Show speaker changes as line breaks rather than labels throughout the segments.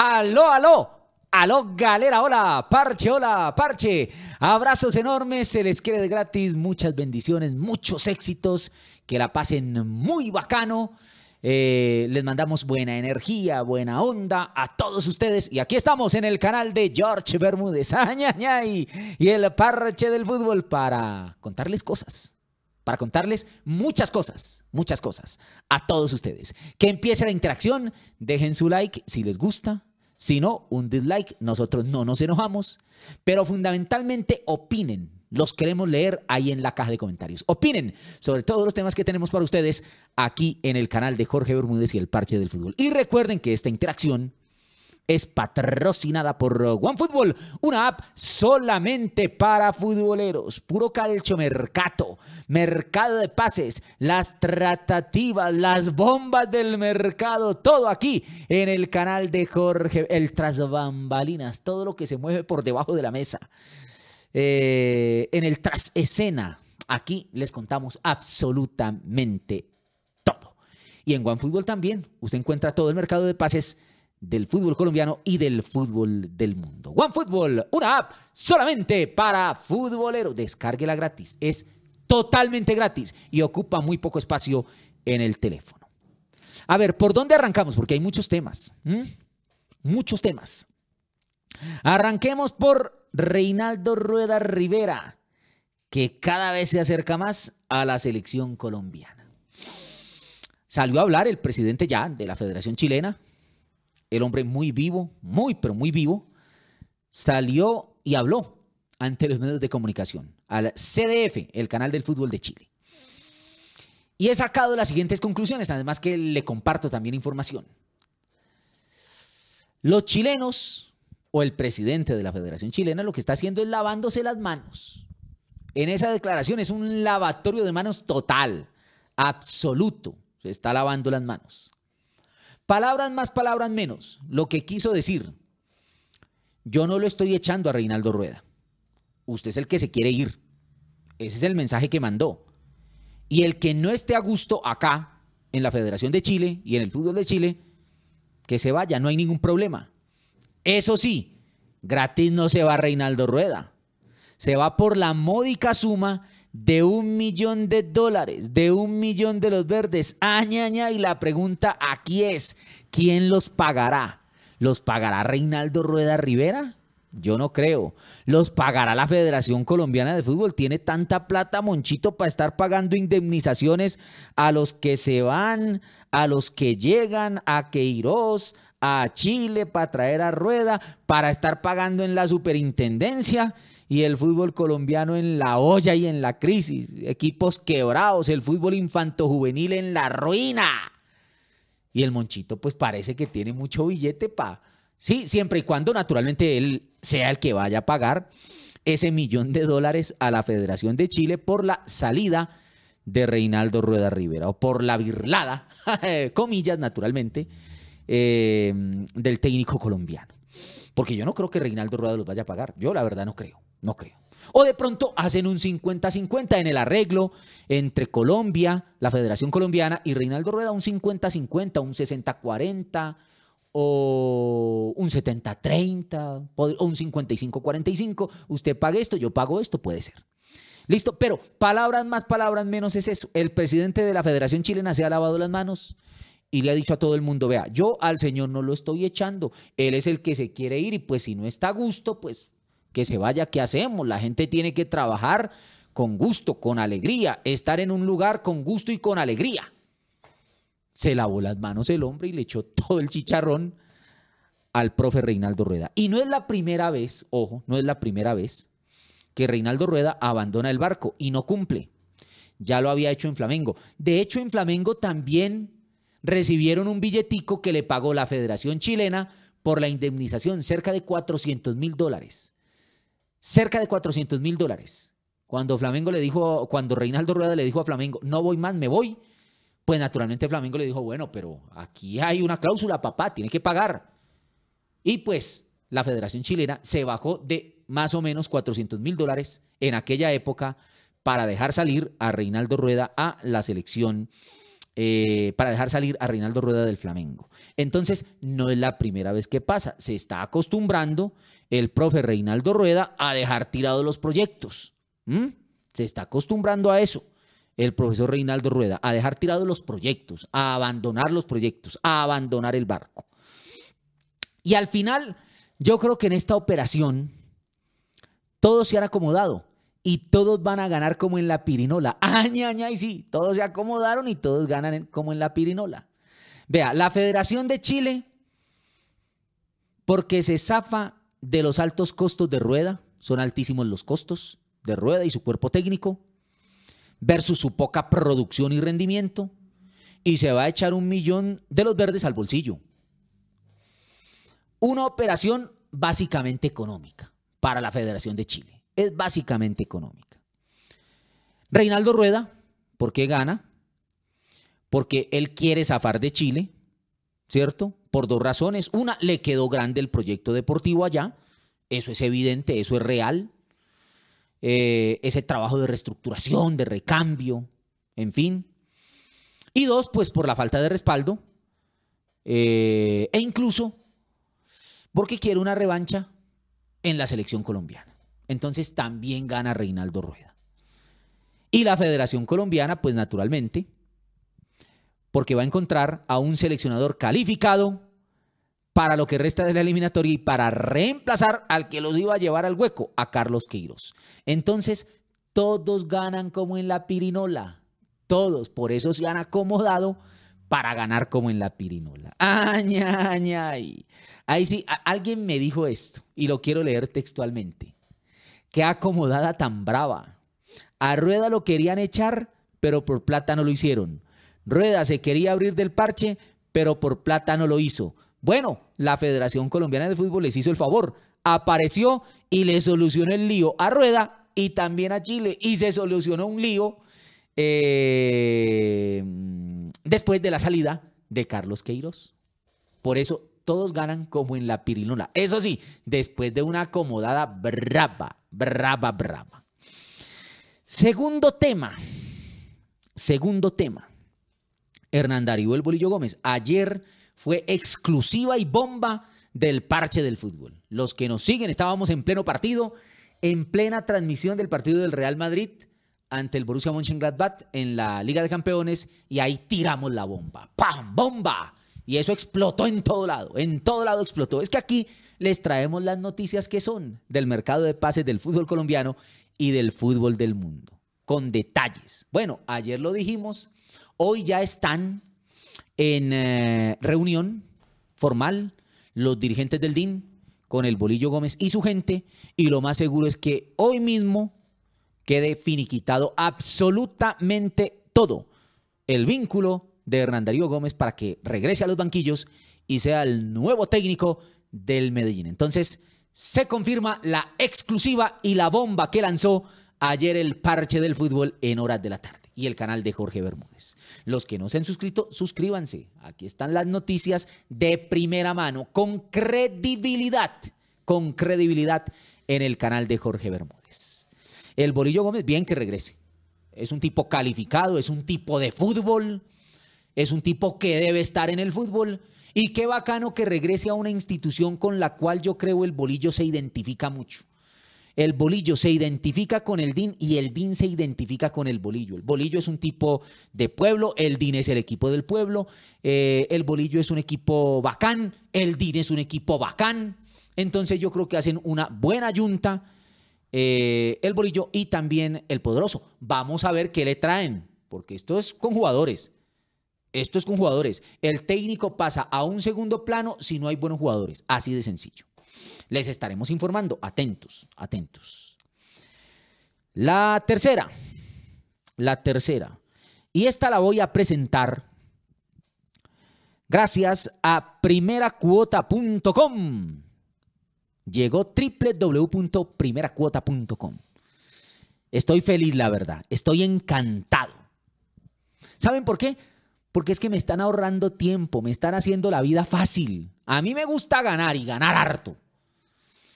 Aló, aló. Aló, galera, hola, parche, hola, parche. Abrazos enormes, se les quiere de gratis, muchas bendiciones, muchos éxitos, que la pasen muy bacano. Eh, les mandamos buena energía, buena onda a todos ustedes. Y aquí estamos en el canal de George Bermúdez, y el parche del fútbol para contarles cosas para contarles muchas cosas, muchas cosas a todos ustedes. Que empiece la interacción, dejen su like si les gusta, sino un dislike. Nosotros no nos enojamos, pero fundamentalmente opinen. Los queremos leer ahí en la caja de comentarios. Opinen sobre todos los temas que tenemos para ustedes aquí en el canal de Jorge Bermúdez y el Parche del Fútbol. Y recuerden que esta interacción es patrocinada por OneFootball, una app solamente para futboleros, puro calcio mercado, mercado de pases, las tratativas, las bombas del mercado, todo aquí en el canal de Jorge, el tras bambalinas, todo lo que se mueve por debajo de la mesa, eh, en el tras escena. Aquí les contamos absolutamente todo. Y en OneFootball también, usted encuentra todo el mercado de pases del fútbol colombiano y del fútbol del mundo. OneFootball, una app solamente para futboleros. Descárguela gratis. Es totalmente gratis y ocupa muy poco espacio en el teléfono. A ver, ¿por dónde arrancamos? Porque hay muchos temas. Muchos temas. Arranquemos por Reinaldo Rueda Rivera, que cada vez se acerca más a la selección colombiana. Salió a hablar el presidente ya de la Federación Chilena, el hombre muy vivo, muy, pero muy vivo, salió y habló ante los medios de comunicación, al CDF, el canal del fútbol de Chile. Y he sacado las siguientes conclusiones, además que le comparto también información. Los chilenos, o el presidente de la Federación Chilena, lo que está haciendo es lavándose las manos. En esa declaración es un lavatorio de manos total, absoluto. Se está lavando las manos. Palabras más, palabras menos. Lo que quiso decir, yo no lo estoy echando a Reinaldo Rueda. Usted es el que se quiere ir. Ese es el mensaje que mandó. Y el que no esté a gusto acá, en la Federación de Chile y en el fútbol de Chile, que se vaya, no hay ningún problema. Eso sí, gratis no se va Reinaldo Rueda. Se va por la módica suma de un millón de dólares, de un millón de los verdes. Añaña, y la pregunta aquí es, ¿quién los pagará? ¿Los pagará Reinaldo Rueda Rivera? Yo no creo. ¿Los pagará la Federación Colombiana de Fútbol? ¿Tiene tanta plata, Monchito, para estar pagando indemnizaciones a los que se van, a los que llegan, a Queiroz, a Chile, para traer a Rueda, para estar pagando en la superintendencia? y el fútbol colombiano en la olla y en la crisis, equipos quebrados, el fútbol infantojuvenil en la ruina. Y el Monchito pues parece que tiene mucho billete para... Sí, siempre y cuando naturalmente él sea el que vaya a pagar ese millón de dólares a la Federación de Chile por la salida de Reinaldo Rueda Rivera o por la virlada, comillas naturalmente, eh, del técnico colombiano. Porque yo no creo que Reinaldo Rueda los vaya a pagar. Yo la verdad no creo. No creo. O de pronto hacen un 50-50 en el arreglo entre Colombia, la Federación Colombiana y Reinaldo Rueda, un 50-50, un 60-40 o un 70-30 o un 55-45. Usted paga esto, yo pago esto, puede ser. Listo, pero palabras más, palabras menos es eso. El presidente de la Federación Chilena se ha lavado las manos y le ha dicho a todo el mundo, vea, yo al señor no lo estoy echando, él es el que se quiere ir y pues si no está a gusto, pues que se vaya, ¿qué hacemos? La gente tiene que trabajar con gusto, con alegría, estar en un lugar con gusto y con alegría. Se lavó las manos el hombre y le echó todo el chicharrón al profe Reinaldo Rueda. Y no es la primera vez, ojo, no es la primera vez que Reinaldo Rueda abandona el barco y no cumple. Ya lo había hecho en Flamengo. De hecho, en Flamengo también recibieron un billetico que le pagó la Federación Chilena por la indemnización, cerca de 400 mil dólares cerca de 400 mil dólares. Cuando Flamengo le dijo, cuando Reinaldo Rueda le dijo a Flamengo, no voy más, me voy, pues naturalmente Flamengo le dijo, bueno, pero aquí hay una cláusula, papá, tiene que pagar. Y pues la Federación Chilena se bajó de más o menos 400 mil dólares en aquella época para dejar salir a Reinaldo Rueda a la selección eh, para dejar salir a Reinaldo Rueda del Flamengo. Entonces, no es la primera vez que pasa. Se está acostumbrando el profe Reinaldo Rueda a dejar tirados los proyectos. Se está acostumbrando a eso el profesor Reinaldo Rueda a dejar tirados los proyectos, a abandonar los proyectos, a abandonar el barco. Y al final, yo creo que en esta operación todos se han acomodado y todos van a ganar como en la pirinola. Aña, y sí, todos se acomodaron y todos ganan como en la pirinola. Vea, la Federación de Chile, porque se zafa de los altos costos de rueda, son altísimos los costos de rueda y su cuerpo técnico, versus su poca producción y rendimiento, y se va a echar un millón de los verdes al bolsillo. Una operación básicamente económica para la Federación de Chile es básicamente económica. Reinaldo Rueda, ¿por qué gana? Porque él quiere zafar de Chile, ¿cierto? Por dos razones. Una, le quedó grande el proyecto deportivo allá, eso es evidente, eso es real. Eh, ese trabajo de reestructuración, de recambio, en fin. Y dos, pues por la falta de respaldo eh, e incluso porque quiere una revancha en la selección colombiana. Entonces también gana Reinaldo Rueda. Y la Federación Colombiana, pues naturalmente, porque va a encontrar a un seleccionador calificado para lo que resta de la eliminatoria y para reemplazar al que los iba a llevar al hueco, a Carlos Queiroz. Entonces, todos ganan como en la pirinola, todos, por eso se han acomodado para ganar como en la pirinola. ¡Ay, Ahí sí, alguien me dijo esto y lo quiero leer textualmente. Qué acomodada tan brava. A Rueda lo querían echar, pero por plata no lo hicieron. Rueda se quería abrir del parche, pero por plata no lo hizo. Bueno, la Federación Colombiana de Fútbol les hizo el favor, apareció y le solucionó el lío a Rueda y también a Chile. Y se solucionó un lío eh, después de la salida de Carlos Queiroz. Por eso todos ganan como en la piriluna. Eso sí, después de una acomodada brava brava, brava. Segundo tema, segundo tema. Hernán Darío El Bolillo Gómez. Ayer fue exclusiva y bomba del parche del fútbol. Los que nos siguen, estábamos en pleno partido, en plena transmisión del partido del Real Madrid ante el Borussia Mönchengladbach en la Liga de Campeones y ahí tiramos la bomba. ¡Pam! ¡Bomba! Y eso explotó en todo lado, en todo lado explotó. Es que aquí les traemos las noticias que son del mercado de pases del fútbol colombiano y del fútbol del mundo, con detalles. Bueno, ayer lo dijimos, hoy ya están en eh, reunión formal los dirigentes del DIN con el Bolillo Gómez y su gente, y lo más seguro es que hoy mismo quede finiquitado absolutamente todo el vínculo de Hernán Darío Gómez para que regrese a los banquillos y sea el nuevo técnico del Medellín. Entonces, se confirma la exclusiva y la bomba que lanzó ayer el parche del fútbol en horas de la tarde y el canal de Jorge Bermúdez. Los que no se han suscrito, suscríbanse. Aquí están las noticias de primera mano, con credibilidad, con credibilidad en el canal de Jorge Bermúdez. El Borillo Gómez, bien que regrese. Es un tipo calificado, es un tipo de fútbol es un tipo que debe estar en el fútbol. Y qué bacano que regrese a una institución con la cual yo creo el bolillo se identifica mucho. El bolillo se identifica con el DIN y el DIN se identifica con el bolillo. El bolillo es un tipo de pueblo, el DIN es el equipo del pueblo, eh, el bolillo es un equipo bacán, el DIN es un equipo bacán. Entonces yo creo que hacen una buena junta, eh, el bolillo y también el poderoso. Vamos a ver qué le traen, porque esto es con jugadores. Esto es con jugadores. El técnico pasa a un segundo plano si no hay buenos jugadores. Así de sencillo. Les estaremos informando. Atentos, atentos. La tercera. La tercera. Y esta la voy a presentar gracias a primeracuota.com. Llegó www.primeracuota.com. Estoy feliz, la verdad. Estoy encantado. ¿Saben por qué? porque es que me están ahorrando tiempo, me están haciendo la vida fácil. A mí me gusta ganar y ganar harto.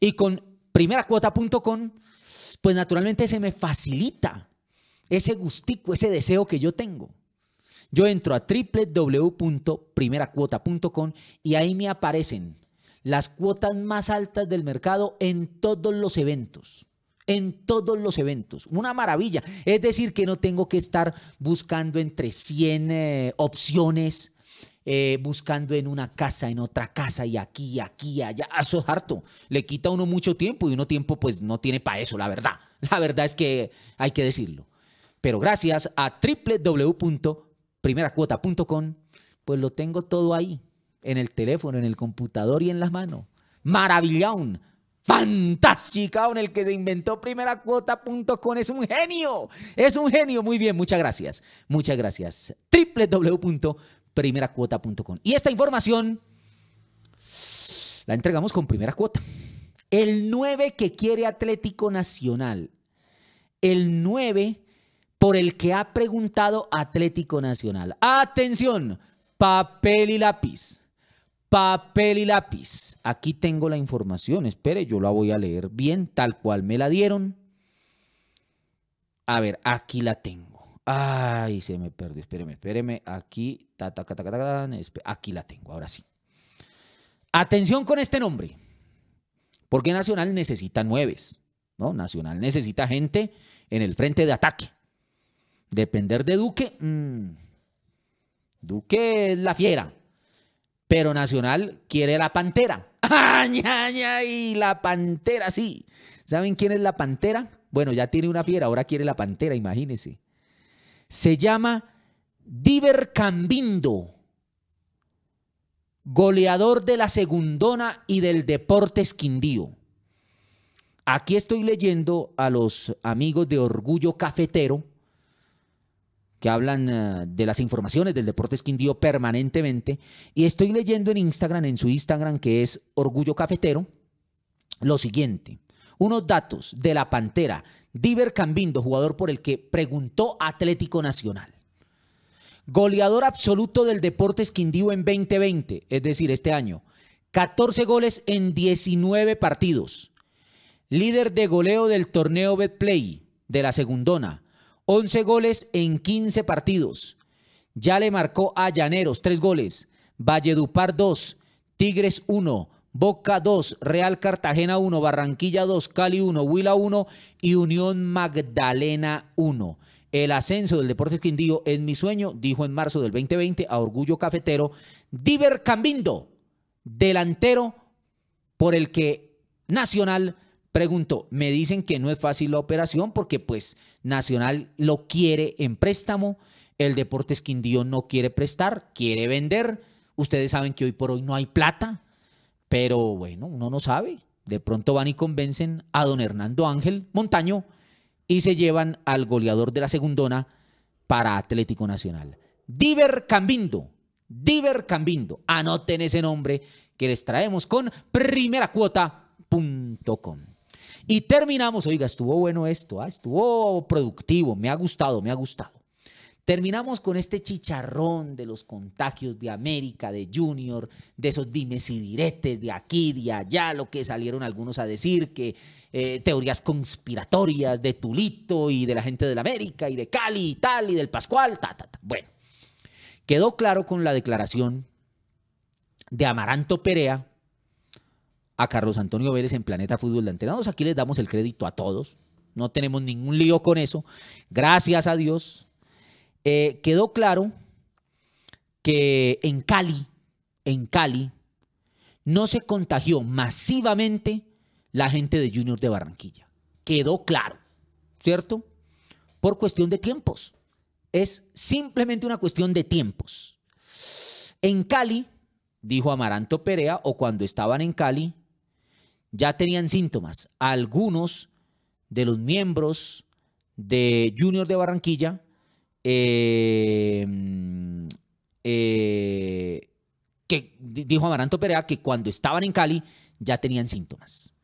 Y con primeracuota.com, pues naturalmente se me facilita ese gustico, ese deseo que yo tengo. Yo entro a www.primeracuota.com y ahí me aparecen las cuotas más altas del mercado en todos los eventos en todos los eventos. Una maravilla. Es decir, que no tengo que estar buscando entre 100 eh, opciones. Eh, buscando en una casa, en otra casa, y aquí, aquí, allá. Eso es harto. Le quita uno mucho tiempo y uno tiempo pues no tiene para eso, la verdad. La verdad es que hay que decirlo. Pero gracias a www.primeracuota.com, pues lo tengo todo ahí, en el teléfono, en el computador y en las manos. Maravillón fantástica en el que se inventó primeracuota.com. Es un genio, es un genio. Muy bien, muchas gracias. Muchas gracias. www.primeracuota.com. Y esta información la entregamos con primera cuota. El 9 que quiere Atlético Nacional. El 9 por el que ha preguntado Atlético Nacional. Atención, papel y lápiz papel y lápiz. Aquí tengo la información. Espere, yo la voy a leer bien, tal cual me la dieron. A ver, aquí la tengo. Ay, se me perdió. Espéreme, espéreme. Aquí, ta, aquí la tengo. Ahora sí. Atención con este nombre. Porque Nacional necesita nueves. ¿no? Nacional necesita gente en el frente de ataque. Depender de Duque. Mm, Duque es la fiera pero Nacional quiere la pantera. Y la pantera, sí. ¿Saben quién es la pantera? Bueno, ya tiene una fiera, ahora quiere la pantera, imagínense. Se llama Diver Cambindo, goleador de la Segundona y del Deportes Quindío. Aquí estoy leyendo a los amigos de Orgullo Cafetero que hablan eh, de las informaciones del Deportes Quindío permanentemente. Y estoy leyendo en Instagram, en su Instagram que es Orgullo Cafetero, lo siguiente. Unos datos de la Pantera, Diver Cambindo, jugador por el que preguntó Atlético Nacional. Goleador absoluto del Deportes Quindío en 2020, es decir, este año. 14 goles en 19 partidos. Líder de goleo del torneo Betplay de la Segundona. 11 goles en 15 partidos. Ya le marcó a Llaneros 3 goles, Valledupar 2, Tigres 1, Boca 2, Real Cartagena 1, Barranquilla 2, Cali 1, Huila 1 y Unión Magdalena 1. El ascenso del Deportes Quindío es mi sueño, dijo en marzo del 2020 a Orgullo Cafetero Diver Cambindo, delantero por el que Nacional Pregunto, me dicen que no es fácil la operación porque pues Nacional lo quiere en préstamo, el Deportes Quindío no quiere prestar, quiere vender. Ustedes saben que hoy por hoy no hay plata, pero bueno, uno no sabe. De pronto van y convencen a don Hernando Ángel Montaño y se llevan al goleador de la segundona para Atlético Nacional. Diver Cambindo, Diver Cambindo. Anoten ese nombre que les traemos con primeracuota.com. Y terminamos, oiga, estuvo bueno esto, ah, estuvo productivo, me ha gustado, me ha gustado. Terminamos con este chicharrón de los contagios de América, de Junior, de esos dimes y diretes de aquí, de allá, lo que salieron algunos a decir, que eh, teorías conspiratorias de Tulito y de la gente la América y de Cali y tal, y del Pascual, ta, ta, ta. Bueno, quedó claro con la declaración de Amaranto Perea, a Carlos Antonio Vélez en Planeta Fútbol de Antenados. Aquí les damos el crédito a todos. No tenemos ningún lío con eso. Gracias a Dios. Eh, quedó claro que en Cali, en Cali, no se contagió masivamente la gente de Junior de Barranquilla. Quedó claro, ¿cierto? Por cuestión de tiempos. Es simplemente una cuestión de tiempos. En Cali, dijo Amaranto Perea, o cuando estaban en Cali, ya tenían síntomas. Algunos de los miembros de Junior de Barranquilla eh, mm, eh, que dijo Amaranto Perea que cuando estaban en Cali ya tenían síntomas.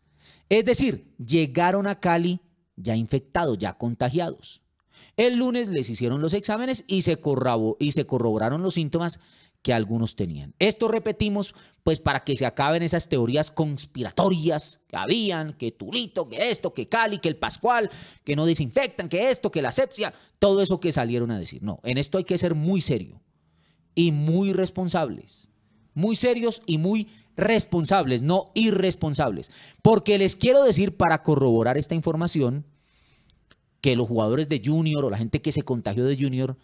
Es decir, llegaron a Cali ya infectados, ya contagiados. El lunes les hicieron los exámenes y se, corroboraron los síntomas que algunos tenían. Esto repetimos, pues para que se acaben esas teorías conspiratorias que habían, que Tulito, que esto, que Cali, que el Pascual, que no desinfectan, que esto, que la sepsia, todo eso que salieron a decir. No, en esto hay que ser muy serio y muy responsables, muy serios y muy responsables, no irresponsables. Porque les quiero decir, para corroborar esta información, que los jugadores de Junior o la gente que se contagió de Junior,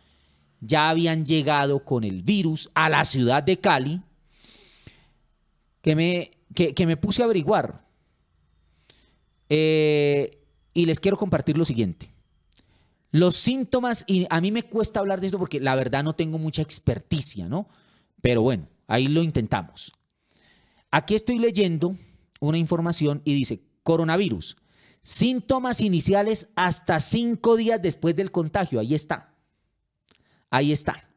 ya habían llegado con el virus a la ciudad de Cali, que me, me puse a averiguar. Eh, y les quiero compartir lo siguiente. Los síntomas, y a mí me cuesta hablar de esto porque la verdad no tengo mucha experticia, ¿no? Pero bueno, ahí lo intentamos. Aquí estoy leyendo una información y dice, coronavirus, síntomas iniciales hasta cinco días después del contagio, ahí está. Ahí está.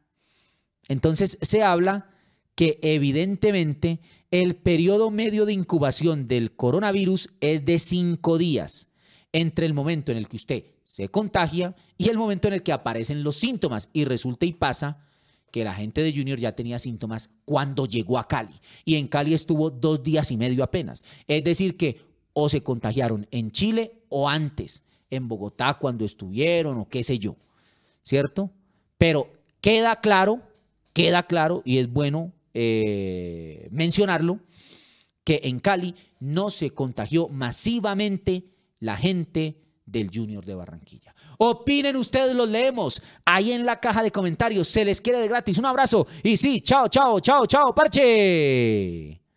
Entonces se habla que evidentemente el periodo medio de incubación del coronavirus es de cinco días entre el momento en el que usted se contagia y el momento en el que aparecen los síntomas. Y resulta y pasa que la gente de Junior ya tenía síntomas cuando llegó a Cali. Y en Cali estuvo dos días y medio apenas. Es decir, que o se contagiaron en Chile o antes, en Bogotá cuando estuvieron o qué sé yo. ¿Cierto? Pero queda claro, queda claro, y es bueno eh, mencionarlo, que en Cali no se contagió masivamente la gente del Junior de Barranquilla. Opinen ustedes, los leemos ahí en la caja de comentarios. Se les quiere de gratis. Un abrazo y sí, chao, chao, chao, chao, parche.